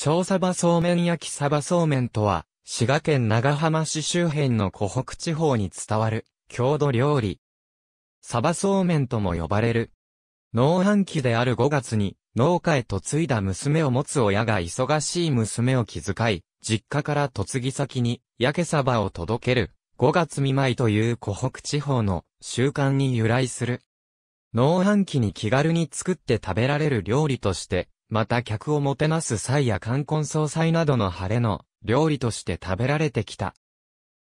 小サバそうめん焼きサバそうめんとは、滋賀県長浜市周辺の湖北地方に伝わる、郷土料理。サバそうめんとも呼ばれる。農飯期である5月に、農家へ嫁いだ娘を持つ親が忙しい娘を気遣い、実家から嫁ぎ先に、焼けサバを届ける、5月見舞いという湖北地方の習慣に由来する。農飯期に気軽に作って食べられる料理として、また客をもてなす際や冠婚葬祭などの晴れの料理として食べられてきた。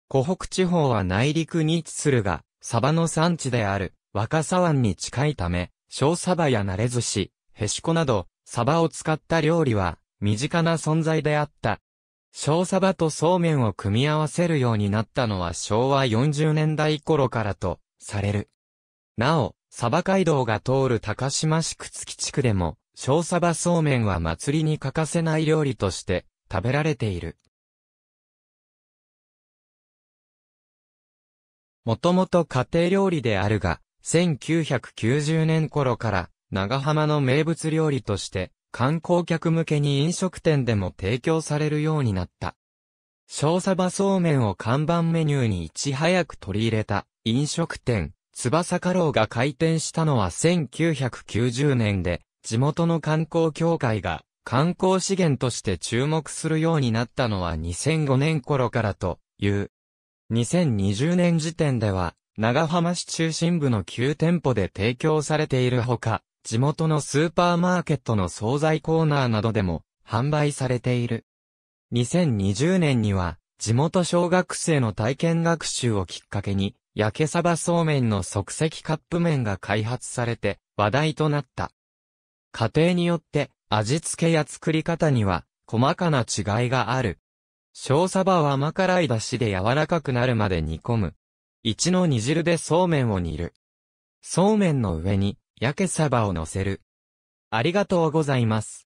湖北地方は内陸に位置するが、サバの産地である若狭湾に近いため、小サバや慣れ寿司、へしこなど、サバを使った料理は身近な存在であった。小サバとそうめんを組み合わせるようになったのは昭和40年代頃からとされる。なお、サバ街道が通る高島市つき地区でも、小サバそうめんは祭りに欠かせない料理として食べられている。もともと家庭料理であるが、1990年頃から長浜の名物料理として観光客向けに飲食店でも提供されるようになった。小サバそうめんを看板メニューにいち早く取り入れた飲食店、翼家老が開店したのは1990年で、地元の観光協会が観光資源として注目するようになったのは2005年頃からという。2020年時点では、長浜市中心部の9店舗で提供されているほか、地元のスーパーマーケットの惣菜コーナーなどでも販売されている。2020年には、地元小学生の体験学習をきっかけに、焼けサバそうめんの即席カップ麺が開発されて話題となった。家庭によって味付けや作り方には細かな違いがある。小サバは甘辛い出汁で柔らかくなるまで煮込む。一の煮汁でそうめんを煮る。そうめんの上に、やけサバを乗せる。ありがとうございます。